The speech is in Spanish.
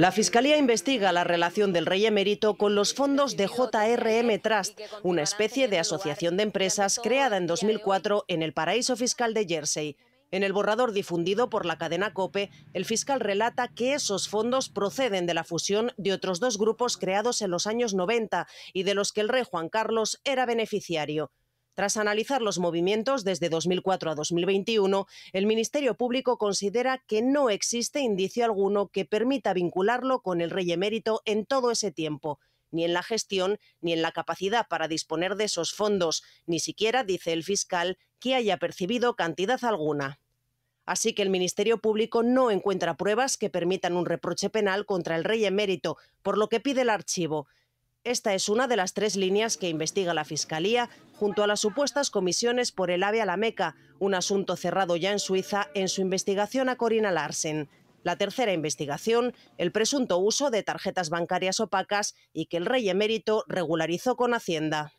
La Fiscalía investiga la relación del rey emérito con los fondos de JRM Trust, una especie de asociación de empresas creada en 2004 en el paraíso fiscal de Jersey. En el borrador difundido por la cadena COPE, el fiscal relata que esos fondos proceden de la fusión de otros dos grupos creados en los años 90 y de los que el rey Juan Carlos era beneficiario. Tras analizar los movimientos desde 2004 a 2021, el Ministerio Público considera que no existe indicio alguno que permita vincularlo con el rey emérito en todo ese tiempo ni en la gestión, ni en la capacidad para disponer de esos fondos, ni siquiera, dice el fiscal, que haya percibido cantidad alguna. Así que el Ministerio Público no encuentra pruebas que permitan un reproche penal contra el rey emérito, por lo que pide el archivo. Esta es una de las tres líneas que investiga la Fiscalía junto a las supuestas comisiones por el ave a la Meca, un asunto cerrado ya en Suiza en su investigación a Corina Larsen. La tercera investigación, el presunto uso de tarjetas bancarias opacas y que el rey emérito regularizó con Hacienda.